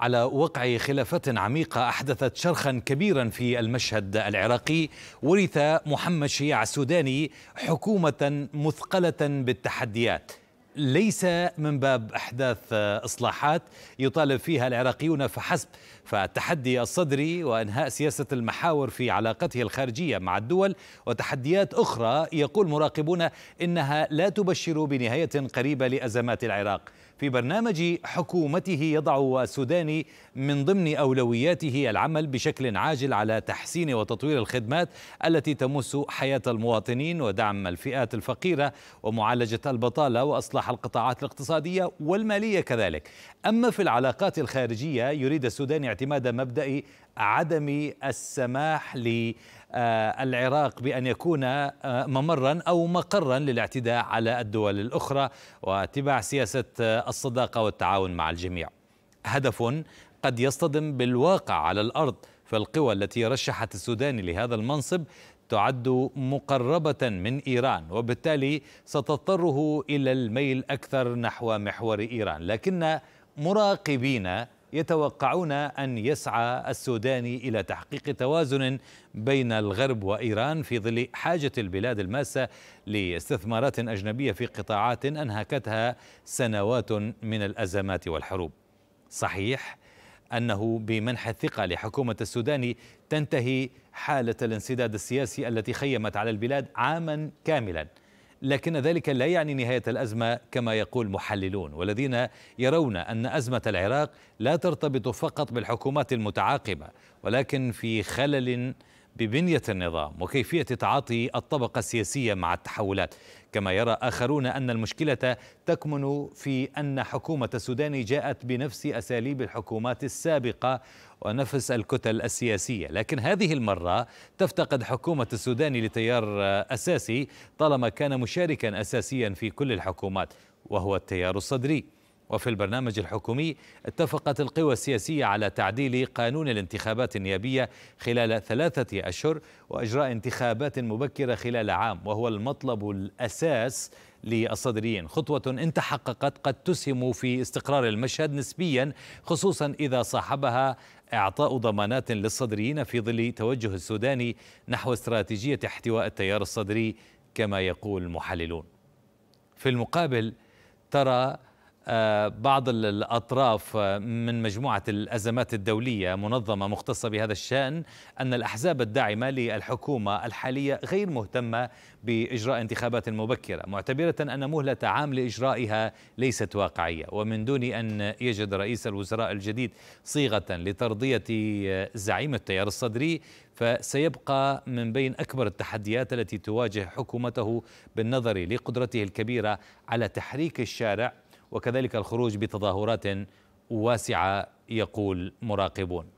على وقع خلافات عميقة أحدثت شرخا كبيرا في المشهد العراقي ورث محمد شيع السوداني حكومة مثقلة بالتحديات ليس من باب احداث اصلاحات يطالب فيها العراقيون فحسب فالتحدي الصدري وانهاء سياسه المحاور في علاقته الخارجيه مع الدول وتحديات اخرى يقول مراقبون انها لا تبشر بنهايه قريبه لازمات العراق في برنامج حكومته يضع السوداني من ضمن اولوياته العمل بشكل عاجل على تحسين وتطوير الخدمات التي تمس حياه المواطنين ودعم الفئات الفقيره ومعالجه البطاله واصلاح مصلحة القطاعات الاقتصادية والمالية كذلك أما في العلاقات الخارجية يريد السودان اعتماد مبدأ عدم السماح للعراق بأن يكون آه، ممرا أو مقرا للاعتداء على الدول الأخرى واتباع سياسة آه، الصداقة والتعاون مع الجميع هدف قد يصطدم بالواقع على الأرض فالقوى التي رشحت السودان لهذا المنصب تعد مقربة من إيران وبالتالي ستضطره إلى الميل أكثر نحو محور إيران لكن مراقبين يتوقعون أن يسعى السوداني إلى تحقيق توازن بين الغرب وإيران في ظل حاجة البلاد الماسة لاستثمارات أجنبية في قطاعات أنهكتها سنوات من الأزمات والحروب صحيح أنه بمنح الثقة لحكومة السودان تنتهي حالة الانسداد السياسي التي خيمت على البلاد عاما كاملا لكن ذلك لا يعني نهاية الأزمة كما يقول محللون والذين يرون أن أزمة العراق لا ترتبط فقط بالحكومات المتعاقبة ولكن في خلل ببنية النظام وكيفية تعاطي الطبقة السياسية مع التحولات كما يرى آخرون أن المشكلة تكمن في أن حكومة السودان جاءت بنفس أساليب الحكومات السابقة ونفس الكتل السياسية لكن هذه المرة تفتقد حكومة السودان لتيار أساسي طالما كان مشاركا أساسيا في كل الحكومات وهو التيار الصدري وفي البرنامج الحكومي اتفقت القوى السياسية على تعديل قانون الانتخابات النيابية خلال ثلاثة أشهر وإجراء انتخابات مبكرة خلال عام وهو المطلب الأساس للصدريين خطوة إن تحققت قد تسهم في استقرار المشهد نسبيا خصوصا إذا صاحبها إعطاء ضمانات للصدريين في ظل توجه السوداني نحو استراتيجية احتواء التيار الصدري كما يقول المحللون في المقابل ترى بعض الأطراف آه، من مجموعة الأزمات الدولية منظمة مختصة بهذا الشأن أن الأحزاب الداعمة للحكومة الحالية غير مهتمة بإجراء انتخابات مبكرة معتبرة أن مهلة عام لإجرائها ليست واقعية ومن دون أن يجد رئيس الوزراء الجديد صيغة لترضية آه، زعيم التيار الصدري فسيبقى من بين أكبر التحديات التي تواجه حكومته بالنظر لقدرته الكبيرة على تحريك الشارع وكذلك الخروج بتظاهرات واسعه يقول مراقبون